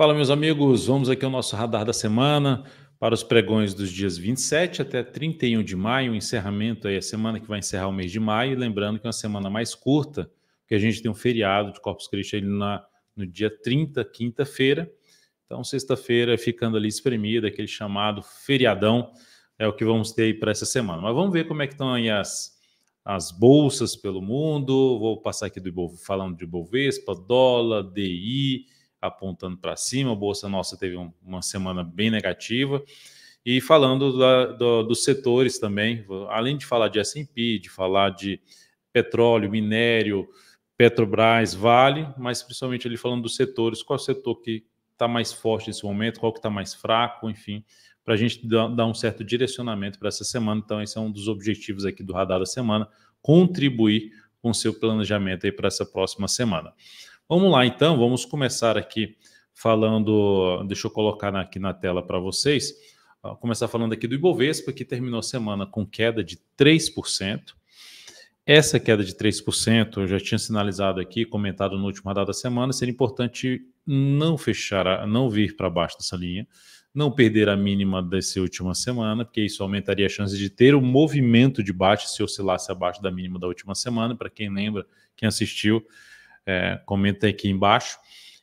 Fala, meus amigos. Vamos aqui ao nosso radar da semana para os pregões dos dias 27 até 31 de maio. O encerramento aí, a semana que vai encerrar o mês de maio. E lembrando que é uma semana mais curta, porque a gente tem um feriado de Corpus Christi ali na, no dia 30, quinta-feira. Então, sexta-feira, ficando ali espremida, aquele chamado feriadão, é o que vamos ter aí para essa semana. Mas vamos ver como é que estão aí as, as bolsas pelo mundo. Vou passar aqui do falando de Bovespa, dólar, DI apontando para cima, a Bolsa Nossa teve um, uma semana bem negativa. E falando da, do, dos setores também, além de falar de S&P, de falar de petróleo, minério, Petrobras, Vale, mas principalmente ele falando dos setores, qual setor que está mais forte nesse momento, qual que está mais fraco, enfim, para a gente dar um certo direcionamento para essa semana. Então, esse é um dos objetivos aqui do Radar da Semana, contribuir com seu planejamento aí para essa próxima semana. Vamos lá então, vamos começar aqui falando, deixa eu colocar aqui na tela para vocês, Vou começar falando aqui do Ibovespa, que terminou a semana com queda de 3%. Essa queda de 3%, eu já tinha sinalizado aqui, comentado no último radar da semana, seria importante não fechar, não vir para baixo dessa linha, não perder a mínima dessa última semana, porque isso aumentaria a chance de ter o um movimento de baixo se oscilasse abaixo da mínima da última semana. Para quem lembra, quem assistiu, é, comenta aqui embaixo.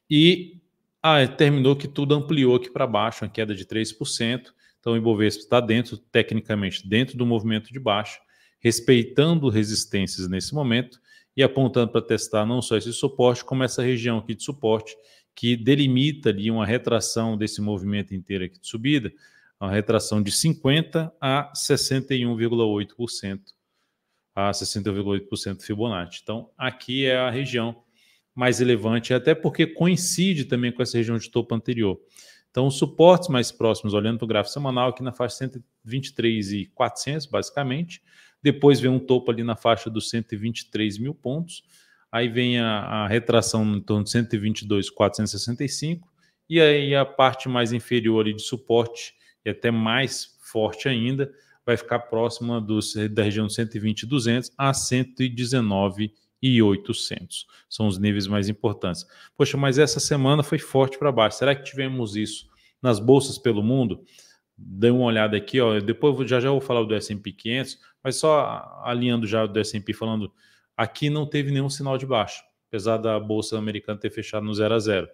E ah, terminou que tudo ampliou aqui para baixo, uma queda de 3%. Então o Ibovespa está dentro, tecnicamente, dentro do movimento de baixo respeitando resistências nesse momento e apontando para testar não só esse suporte, como essa região aqui de suporte, que delimita ali uma retração desse movimento inteiro aqui de subida, uma retração de 50% a 61,8%, a 60,8% Fibonacci. Então, aqui é a região mais relevante, até porque coincide também com essa região de topo anterior. Então, os suportes mais próximos, olhando para o gráfico semanal, aqui na faixa 123 e 400, basicamente. Depois vem um topo ali na faixa dos 123 mil pontos. Aí vem a, a retração em torno de 122, 465. E aí a parte mais inferior ali de suporte, e até mais forte ainda, vai ficar próxima dos, da região 120 e 200 a 119 e 800. São os níveis mais importantes. Poxa, mas essa semana foi forte para baixo. Será que tivemos isso nas bolsas pelo mundo? Dê uma olhada aqui, ó. Depois já já vou falar do S&P 500, mas só alinhando já do S&P falando, aqui não teve nenhum sinal de baixo, apesar da bolsa americana ter fechado no 0 a 0.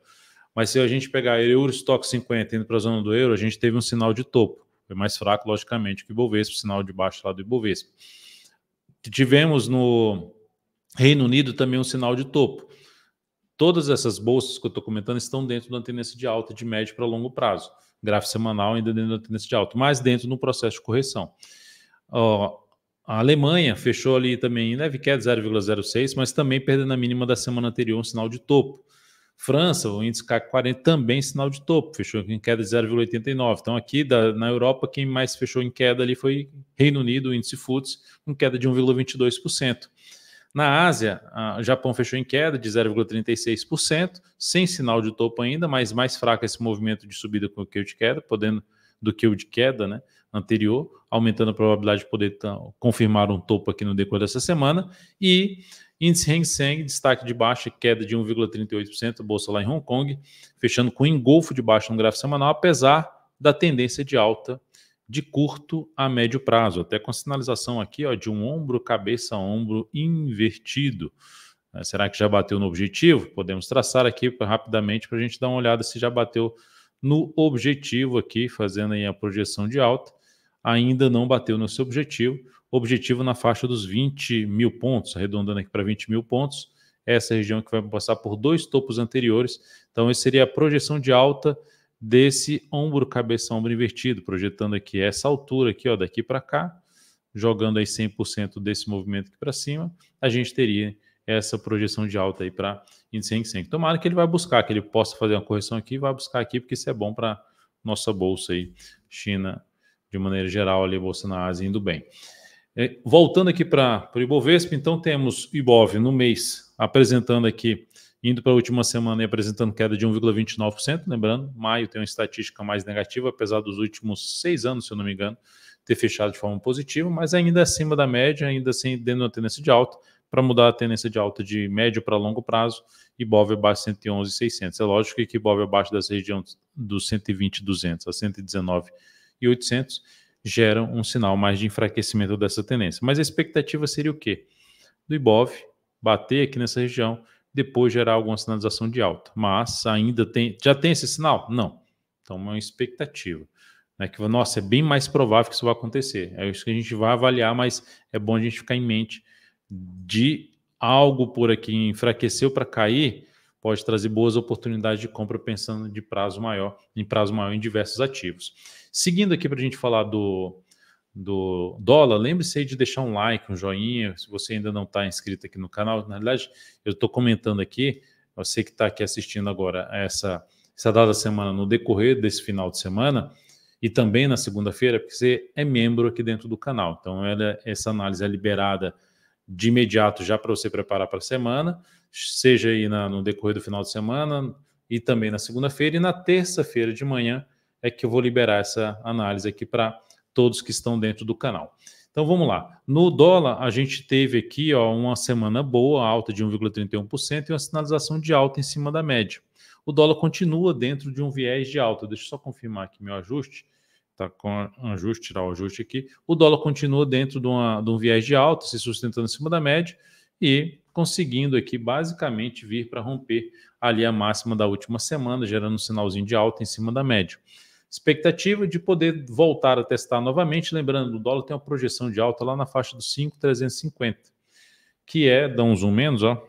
Mas se a gente pegar Eurostock 50 indo para a zona do euro, a gente teve um sinal de topo. Foi mais fraco, logicamente, que o Ibovespa, sinal de baixo lá do Ibovespa. Tivemos no Reino Unido também é um sinal de topo. Todas essas bolsas que eu estou comentando estão dentro da tendência de alta de médio para longo prazo. Gráfico semanal ainda dentro da tendência de alta, mas dentro de um processo de correção. Ó, a Alemanha fechou ali também em leve queda 0,06, mas também perdendo a mínima da semana anterior, um sinal de topo. França, o índice CAC 40 também sinal de topo, fechou em queda de 0,89. Então aqui da, na Europa quem mais fechou em queda ali foi Reino Unido, o índice FTSE, com queda de 1,22%. Na Ásia, o Japão fechou em queda de 0,36%, sem sinal de topo ainda, mas mais fraco esse movimento de subida com o que o de queda, podendo do que o de queda né, anterior, aumentando a probabilidade de poder confirmar um topo aqui no decorrer dessa semana. E índice Hang Seng, destaque de baixa, queda de 1,38%, bolsa lá em Hong Kong, fechando com um engolfo de baixa no gráfico semanal, apesar da tendência de alta de curto a médio prazo, até com a sinalização aqui ó, de um ombro, cabeça, ombro invertido. É, será que já bateu no objetivo? Podemos traçar aqui rapidamente para a gente dar uma olhada se já bateu no objetivo aqui, fazendo aí a projeção de alta. Ainda não bateu no seu objetivo. Objetivo na faixa dos 20 mil pontos, arredondando aqui para 20 mil pontos. Essa região que vai passar por dois topos anteriores. Então, essa seria a projeção de alta desse ombro cabeça ombro invertido, projetando aqui essa altura aqui, ó, daqui para cá, jogando aí 100% desse movimento aqui para cima, a gente teria essa projeção de alta aí para índice Hang Seng. Tomara que ele vai buscar, que ele possa fazer uma correção aqui, vai buscar aqui, porque isso é bom para nossa bolsa aí, China, de maneira geral, ali, bolsa na Ásia indo bem. É, voltando aqui para o Ibovespa, então temos o Ibov no mês apresentando aqui indo para a última semana e apresentando queda de 1,29%. Lembrando, maio tem uma estatística mais negativa, apesar dos últimos seis anos, se eu não me engano, ter fechado de forma positiva, mas ainda acima da média, ainda assim dentro da tendência de alta, para mudar a tendência de alta de médio para longo prazo, Ibov abaixo de 111,600. É lógico que Ibov abaixo das regiões dos 120,200 a 119,800 geram um sinal mais de enfraquecimento dessa tendência. Mas a expectativa seria o quê? Do Ibov bater aqui nessa região, depois gerar alguma sinalização de alta. Mas ainda tem. Já tem esse sinal? Não. Então é uma expectativa. Né, que, nossa, é bem mais provável que isso vai acontecer. É isso que a gente vai avaliar, mas é bom a gente ficar em mente de algo por aqui enfraqueceu para cair, pode trazer boas oportunidades de compra pensando de prazo maior, em prazo maior em diversos ativos. Seguindo aqui para a gente falar do do dólar, lembre-se aí de deixar um like, um joinha, se você ainda não está inscrito aqui no canal. Na verdade, eu estou comentando aqui, você que está aqui assistindo agora essa, essa dada semana no decorrer desse final de semana e também na segunda-feira, porque você é membro aqui dentro do canal. Então, ela, essa análise é liberada de imediato já para você preparar para a semana, seja aí na, no decorrer do final de semana e também na segunda-feira. E na terça-feira de manhã é que eu vou liberar essa análise aqui para todos que estão dentro do canal. Então vamos lá. No dólar, a gente teve aqui ó, uma semana boa, alta de 1,31% e uma sinalização de alta em cima da média. O dólar continua dentro de um viés de alta. Deixa eu só confirmar aqui meu ajuste. Tá com ajuste, tirar o ajuste aqui. O dólar continua dentro de, uma, de um viés de alta, se sustentando em cima da média e conseguindo aqui basicamente vir para romper ali a máxima da última semana, gerando um sinalzinho de alta em cima da média expectativa de poder voltar a testar novamente. Lembrando, o dólar tem uma projeção de alta lá na faixa dos 5,350, que é, dá um zoom menos, ó,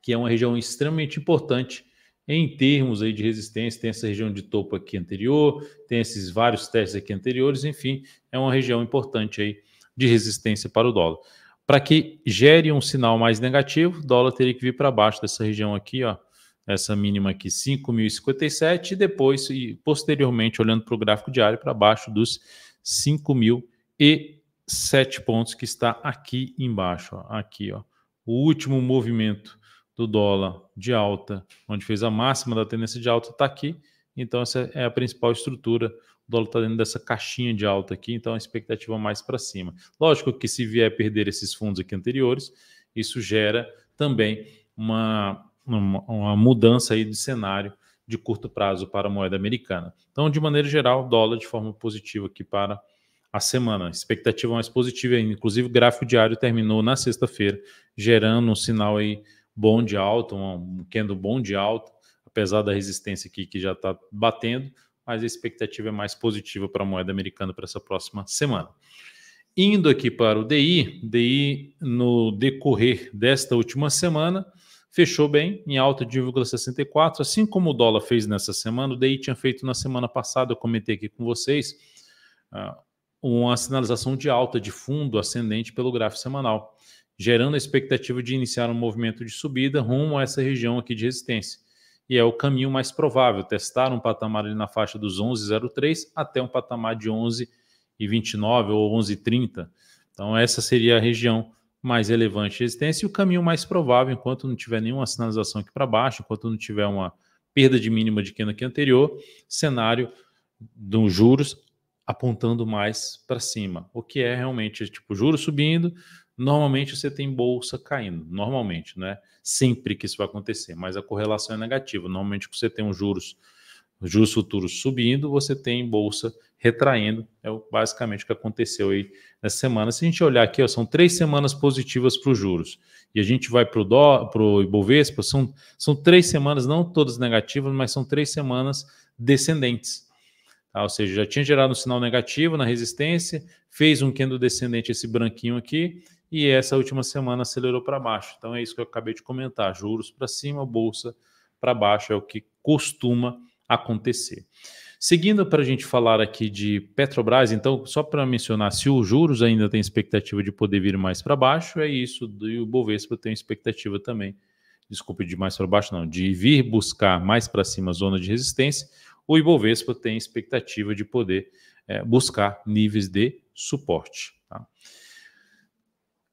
que é uma região extremamente importante em termos aí de resistência. Tem essa região de topo aqui anterior, tem esses vários testes aqui anteriores, enfim, é uma região importante aí de resistência para o dólar. Para que gere um sinal mais negativo, o dólar teria que vir para baixo dessa região aqui, ó, essa mínima aqui 5.057 e depois e posteriormente olhando para o gráfico diário para baixo dos 5.007 pontos que está aqui embaixo, ó, aqui ó. O último movimento do dólar de alta, onde fez a máxima da tendência de alta está aqui. Então essa é a principal estrutura. O dólar está dentro dessa caixinha de alta aqui, então a expectativa mais para cima. Lógico que se vier perder esses fundos aqui anteriores, isso gera também uma uma, uma mudança aí de cenário de curto prazo para a moeda americana. Então, de maneira geral, dólar de forma positiva aqui para a semana. Expectativa mais positiva ainda. É, inclusive, o gráfico diário terminou na sexta-feira, gerando um sinal aí bom de alta, um candle bom de alta, apesar da resistência aqui que já está batendo, mas a expectativa é mais positiva para a moeda americana para essa próxima semana. Indo aqui para o DI, DI no decorrer desta última semana, fechou bem, em alta de 1,64, assim como o dólar fez nessa semana, o DI tinha feito na semana passada, eu comentei aqui com vocês, ah, uma sinalização de alta de fundo ascendente pelo gráfico semanal, gerando a expectativa de iniciar um movimento de subida rumo a essa região aqui de resistência. E é o caminho mais provável, testar um patamar ali na faixa dos 11,03 até um patamar de 11,29 ou 11,30. Então essa seria a região mais relevante de resistência e o caminho mais provável, enquanto não tiver nenhuma sinalização aqui para baixo, enquanto não tiver uma perda de mínima de queda aqui anterior, cenário dos juros apontando mais para cima, o que é realmente tipo juros subindo, normalmente você tem bolsa caindo, normalmente, né? Sempre que isso vai acontecer, mas a correlação é negativa. Normalmente você tem os juros juros futuros subindo, você tem bolsa retraindo. É basicamente o que aconteceu aí nessa semana. Se a gente olhar aqui, ó, são três semanas positivas para os juros. E a gente vai para o Ibovespa, são, são três semanas, não todas negativas, mas são três semanas descendentes. Tá? Ou seja, já tinha gerado um sinal negativo na resistência, fez um candle descendente, esse branquinho aqui, e essa última semana acelerou para baixo. Então é isso que eu acabei de comentar: juros para cima, bolsa para baixo, é o que costuma acontecer acontecer. Seguindo para a gente falar aqui de Petrobras, então, só para mencionar, se os juros ainda tem expectativa de poder vir mais para baixo, é isso, e o Bovespa tem expectativa também, desculpe, de mais para baixo não, de vir buscar mais para cima a zona de resistência, o Ibovespa tem expectativa de poder é, buscar níveis de suporte. Tá?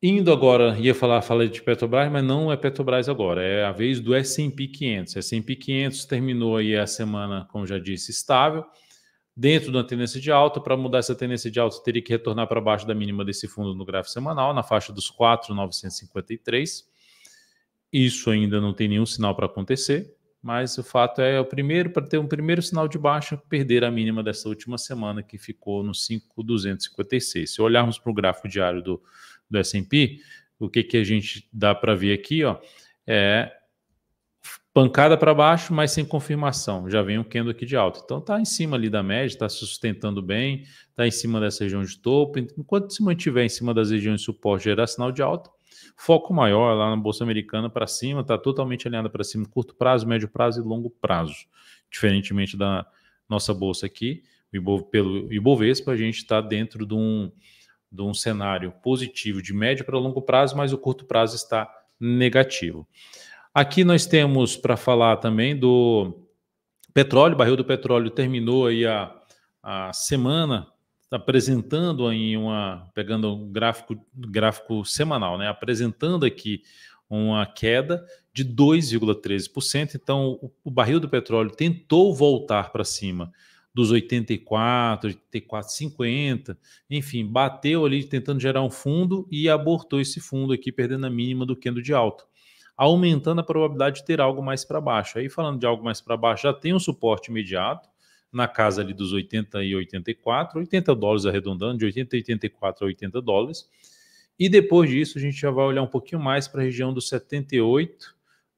Indo agora, ia falar, falei de Petrobras, mas não é Petrobras agora, é a vez do S&P 500. S&P 500 terminou aí a semana, como já disse, estável, dentro da tendência de alta. Para mudar essa tendência de alta, teria que retornar para baixo da mínima desse fundo no gráfico semanal, na faixa dos 4,953. Isso ainda não tem nenhum sinal para acontecer, mas o fato é, é o primeiro para ter um primeiro sinal de baixa, perder a mínima dessa última semana que ficou no 5,256. Se olharmos para o gráfico diário do do S&P, o que, que a gente dá para ver aqui, ó, é pancada para baixo, mas sem confirmação. Já vem um candle aqui de alta. Então está em cima ali da média, está se sustentando bem, está em cima dessa região de topo. Enquanto se mantiver em cima das regiões de suporte, gerar sinal de alta. Foco maior lá na Bolsa Americana para cima, está totalmente alinhada para cima, curto prazo, médio prazo e longo prazo. Diferentemente da nossa bolsa aqui, pelo Ibovespa, a gente está dentro de um de um cenário positivo de médio para longo prazo, mas o curto prazo está negativo. Aqui nós temos para falar também do petróleo, o barril do petróleo terminou aí a, a semana tá apresentando aí uma, pegando um gráfico, gráfico semanal, né? apresentando aqui uma queda de 2,13%. Então, o, o barril do petróleo tentou voltar para cima dos 84, 84, 50, enfim, bateu ali tentando gerar um fundo e abortou esse fundo aqui, perdendo a mínima do candle de alto, aumentando a probabilidade de ter algo mais para baixo. Aí falando de algo mais para baixo, já tem um suporte imediato, na casa ali dos 80 e 84, 80 dólares arredondando, de 80 e 84 a 80 dólares. E depois disso, a gente já vai olhar um pouquinho mais para a região dos 78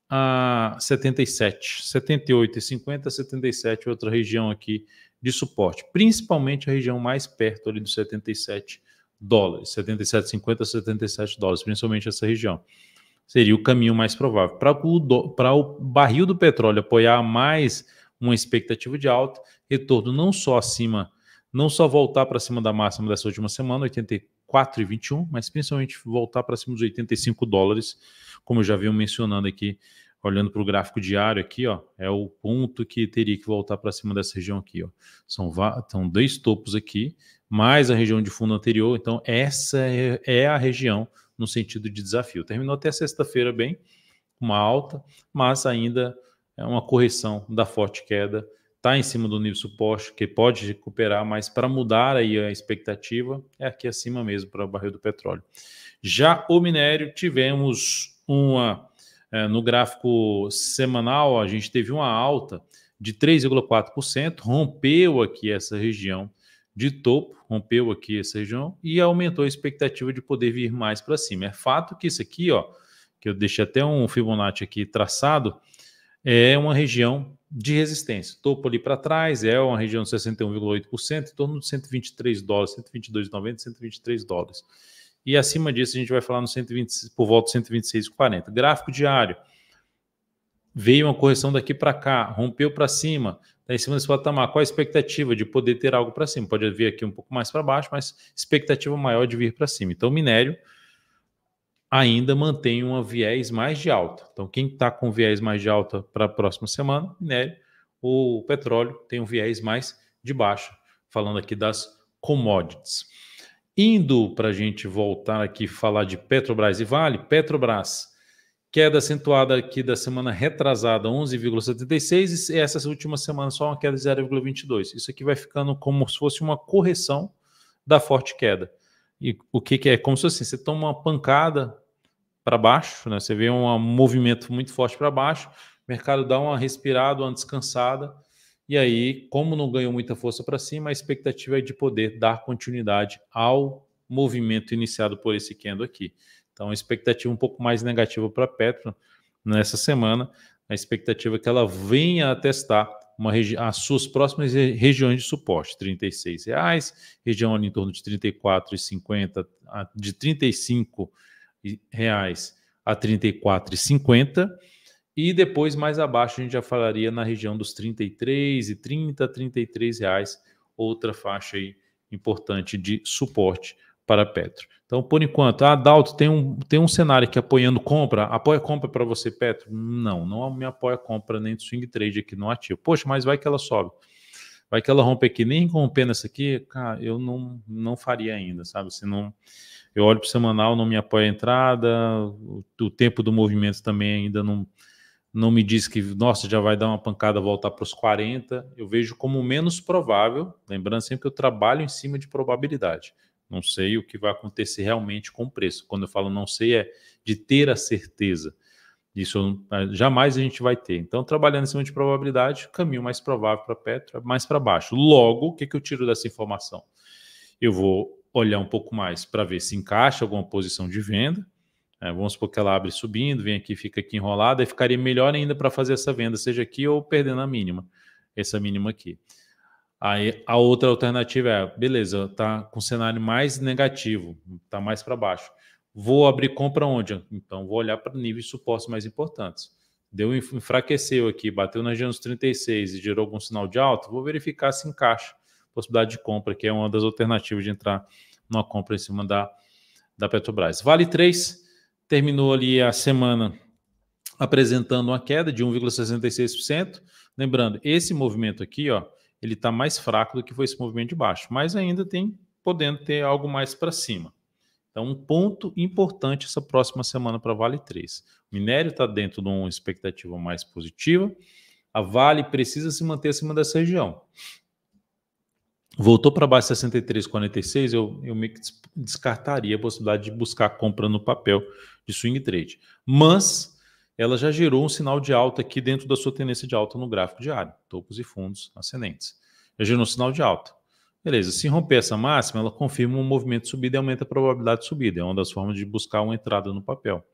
a 77. 78 e 50, 77, outra região aqui de suporte, principalmente a região mais perto ali dos 77 dólares, 77,50 a 77 dólares, principalmente essa região. Seria o caminho mais provável. Para o, o barril do petróleo apoiar mais uma expectativa de alta, retorno não só acima, não só voltar para cima da máxima dessa última semana, 84,21, mas principalmente voltar para cima dos 85 dólares, como eu já venho mencionando aqui olhando para o gráfico diário aqui, ó, é o ponto que teria que voltar para cima dessa região aqui. Ó. São, dois topos aqui, mais a região de fundo anterior. Então, essa é, é a região no sentido de desafio. Terminou até sexta-feira bem, uma alta, mas ainda é uma correção da forte queda. Está em cima do nível suporte, que pode recuperar, mas para mudar aí a expectativa, é aqui acima mesmo para o barril do petróleo. Já o minério, tivemos uma é, no gráfico semanal, a gente teve uma alta de 3,4%, rompeu aqui essa região de topo, rompeu aqui essa região e aumentou a expectativa de poder vir mais para cima. É fato que isso aqui, ó, que eu deixei até um Fibonacci aqui traçado, é uma região de resistência. Topo ali para trás é uma região de 61,8%, em torno de 123 dólares, 122,90, 123 dólares. E acima disso, a gente vai falar no 126, por volta de 126,40. Gráfico diário. Veio uma correção daqui para cá, rompeu para cima, está em cima desse patamar. Qual a expectativa de poder ter algo para cima? Pode vir aqui um pouco mais para baixo, mas expectativa maior de vir para cima. Então, minério ainda mantém uma viés mais de alta. Então, quem está com viés mais de alta para a próxima semana, minério, o petróleo tem um viés mais de baixo falando aqui das commodities. Indo para a gente voltar aqui falar de Petrobras e Vale, Petrobras, queda acentuada aqui da semana retrasada, 11,76, e essa última semana só uma queda de 0,22. Isso aqui vai ficando como se fosse uma correção da forte queda. E o que, que é? Como se assim, você toma uma pancada para baixo, né? você vê um movimento muito forte para baixo, o mercado dá uma respirada, uma descansada, e aí, como não ganhou muita força para cima, a expectativa é de poder dar continuidade ao movimento iniciado por esse candle aqui. Então, a expectativa um pouco mais negativa para a Petro nessa semana. A expectativa é que ela venha a testar uma as suas próximas regiões de suporte, R$ 36,00, região ali em torno de R$ 34,50, de R$ 35,00 a R$ 34,50 e depois, mais abaixo, a gente já falaria na região dos 33 e 30, 33 reais, outra faixa aí importante de suporte para Petro. Então, por enquanto, ah, Dalto, tem um, tem um cenário aqui apoiando compra, apoia compra para você, Petro? Não, não me apoia compra nem de swing trade aqui no ativo. Poxa, mas vai que ela sobe. Vai que ela rompe aqui, nem rompendo essa aqui, cara, eu não, não faria ainda, sabe? Se não, eu olho para o semanal, não me apoia a entrada, o, o tempo do movimento também ainda não, não me diz que, nossa, já vai dar uma pancada voltar para os 40. Eu vejo como menos provável, lembrando sempre que eu trabalho em cima de probabilidade. Não sei o que vai acontecer realmente com o preço. Quando eu falo não sei, é de ter a certeza. Isso é, jamais a gente vai ter. Então, trabalhando em cima de probabilidade, o caminho mais provável para Petro é mais para baixo. Logo, o que, que eu tiro dessa informação? Eu vou olhar um pouco mais para ver se encaixa alguma posição de venda é, vamos supor que ela abre subindo, vem aqui, fica aqui enrolada, e ficaria melhor ainda para fazer essa venda, seja aqui ou perdendo a mínima, essa mínima aqui. Aí a outra alternativa é, beleza, tá com cenário mais negativo, tá mais para baixo. Vou abrir compra onde? Então vou olhar para níveis de suporte mais importantes. Deu enfraqueceu aqui, bateu na região dos 36 e gerou algum sinal de alto, vou verificar se encaixa possibilidade de compra, que é uma das alternativas de entrar numa compra em cima da, da Petrobras. Vale 3, terminou ali a semana apresentando uma queda de 1,66%. Lembrando, esse movimento aqui, ó, ele está mais fraco do que foi esse movimento de baixo, mas ainda tem podendo ter algo mais para cima. Então, um ponto importante essa próxima semana para Vale 3. O minério está dentro de uma expectativa mais positiva. A Vale precisa se manter acima dessa região. Voltou para baixo 63,46, eu, eu meio que descartaria a possibilidade de buscar compra no papel de swing trade. Mas ela já gerou um sinal de alta aqui dentro da sua tendência de alta no gráfico diário, topos e fundos ascendentes. Já gerou um sinal de alta. Beleza, se romper essa máxima, ela confirma um movimento de subida e aumenta a probabilidade de subida. É uma das formas de buscar uma entrada no papel.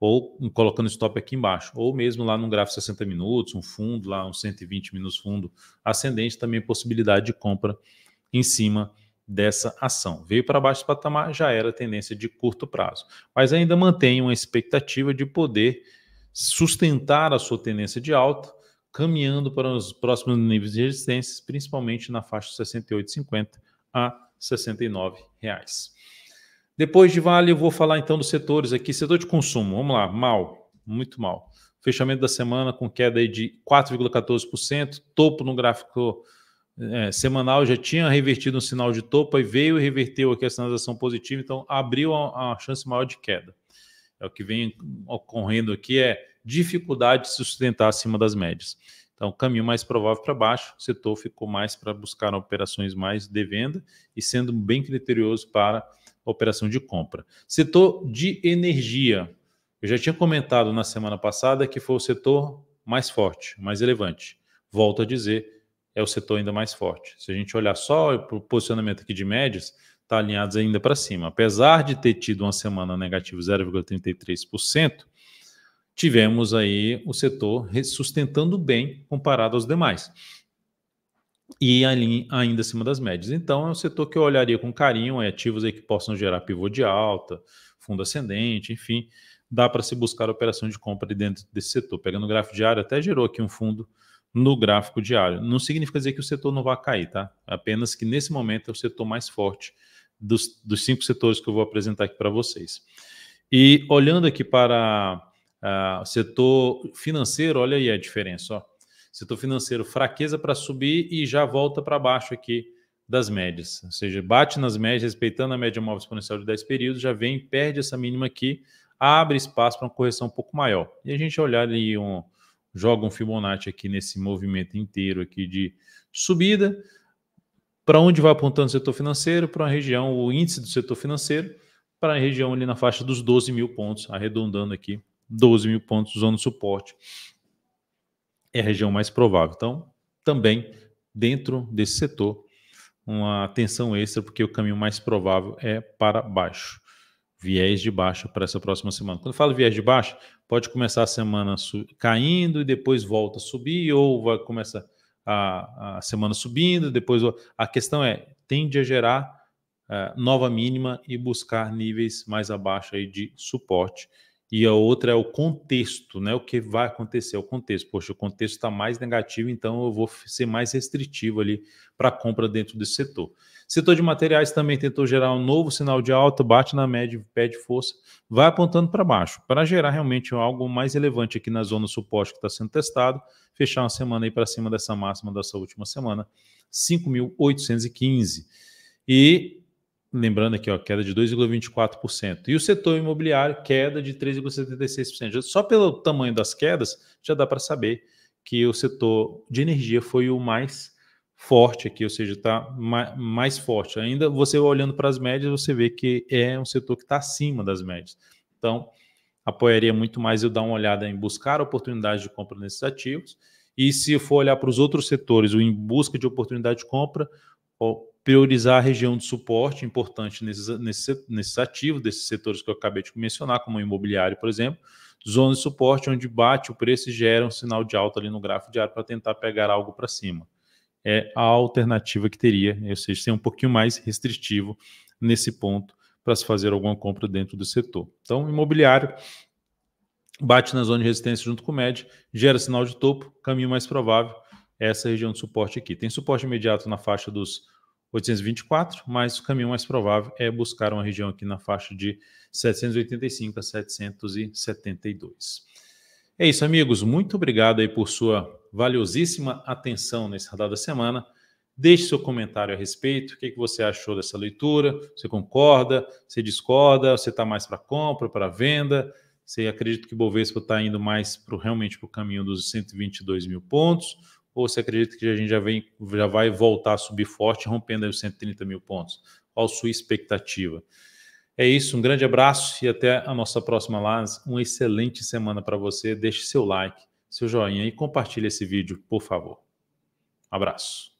Ou colocando stop aqui embaixo. Ou mesmo lá no gráfico 60 minutos, um fundo, lá um 120 minutos fundo ascendente, também possibilidade de compra em cima dessa ação. Veio para baixo do patamar, já era tendência de curto prazo, mas ainda mantém uma expectativa de poder sustentar a sua tendência de alta, caminhando para os próximos níveis de resistências, principalmente na faixa de 68,50 a R$ 69. Reais. Depois de Vale, eu vou falar então dos setores aqui. Setor de consumo, vamos lá, mal, muito mal. Fechamento da semana com queda de 4,14%, topo no gráfico é, semanal já tinha revertido um sinal de topo e veio e reverteu aqui a sinalização positiva, então abriu a, a, chance maior de queda. É o que vem ocorrendo aqui é dificuldade de se sustentar acima das médias. Então, caminho mais provável para baixo, o setor ficou mais para buscar operações mais de venda e sendo bem criterioso para operação de compra. Setor de energia. Eu já tinha comentado na semana passada que foi o setor mais forte, mais relevante. Volto a dizer, é o setor ainda mais forte. Se a gente olhar só o posicionamento aqui de médias, está alinhados ainda para cima. Apesar de ter tido uma semana negativa 0,33%, tivemos aí o setor sustentando bem comparado aos demais. E ali, ainda acima das médias. Então, é um setor que eu olharia com carinho, é ativos aí que possam gerar pivô de alta, fundo ascendente, enfim, dá para se buscar operação de compra dentro desse setor. Pegando o gráfico diário, até gerou aqui um fundo no gráfico diário. Não significa dizer que o setor não vai cair, tá? Apenas que nesse momento é o setor mais forte dos, dos cinco setores que eu vou apresentar aqui para vocês. E olhando aqui para o ah, setor financeiro, olha aí a diferença. Ó. Setor financeiro, fraqueza para subir e já volta para baixo aqui das médias. Ou seja, bate nas médias, respeitando a média móvel exponencial de 10 períodos, já vem, perde essa mínima aqui, abre espaço para uma correção um pouco maior. E a gente olhar ali um, joga um Fibonacci aqui nesse movimento inteiro aqui de subida, para onde vai apontando o setor financeiro, para a região, o índice do setor financeiro, para a região ali na faixa dos 12 mil pontos, arredondando aqui, 12 mil pontos, zona de suporte, é a região mais provável. Então, também dentro desse setor, uma atenção extra, porque o caminho mais provável é para baixo. Viés de baixo para essa próxima semana. Quando eu falo viés de baixo pode começar a semana caindo e depois volta a subir, ou vai começar a, a semana subindo, depois. A questão é, tende a gerar uh, nova mínima e buscar níveis mais abaixo aí de suporte. E a outra é o contexto, né? O que vai acontecer, é o contexto. Poxa, o contexto está mais negativo, então eu vou ser mais restritivo ali para compra dentro desse setor. Setor de materiais também tentou gerar um novo sinal de alta, bate na média, pede força, vai apontando para baixo, para gerar realmente algo mais relevante aqui na zona suporte que está sendo testado, fechar uma semana aí para cima dessa máxima dessa última semana, 5.815. E lembrando aqui, ó, queda de 2,24%. E o setor imobiliário, queda de 3,76%. Só pelo tamanho das quedas, já dá para saber que o setor de energia foi o mais forte aqui, ou seja, está mais forte. Ainda você olhando para as médias, você vê que é um setor que está acima das médias. Então, apoiaria é muito mais eu dar uma olhada em buscar oportunidades de compra nesses ativos. E se for olhar para os outros setores, o em busca de oportunidade de compra, priorizar a região de suporte importante nesses, nesses ativos, desses setores que eu acabei de mencionar, como o imobiliário, por exemplo, zona de suporte onde bate o preço e gera um sinal de alta ali no gráfico diário para tentar pegar algo para cima é a alternativa que teria, ou seja, ser um pouquinho mais restritivo nesse ponto para se fazer alguma compra dentro do setor. Então, imobiliário bate na zona de resistência junto com o MED, gera sinal de topo, caminho mais provável é essa região de suporte aqui. Tem suporte imediato na faixa dos 824, mas o caminho mais provável é buscar uma região aqui na faixa de 785 a 772. É isso, amigos. Muito obrigado aí por sua valiosíssima atenção nesse radar da semana. Deixe seu comentário a respeito. O que, que você achou dessa leitura? Você concorda? Você discorda? Você está mais para compra, para venda? Você acredita que o Bovespa está indo mais pro, realmente para o caminho dos 122 mil pontos? Ou você acredita que a gente já, vem, já vai voltar a subir forte, rompendo os 130 mil pontos? Qual a sua expectativa? É isso, um grande abraço e até a nossa próxima live. Uma excelente semana para você. Deixe seu like seu joinha e compartilhe esse vídeo, por favor. Abraço.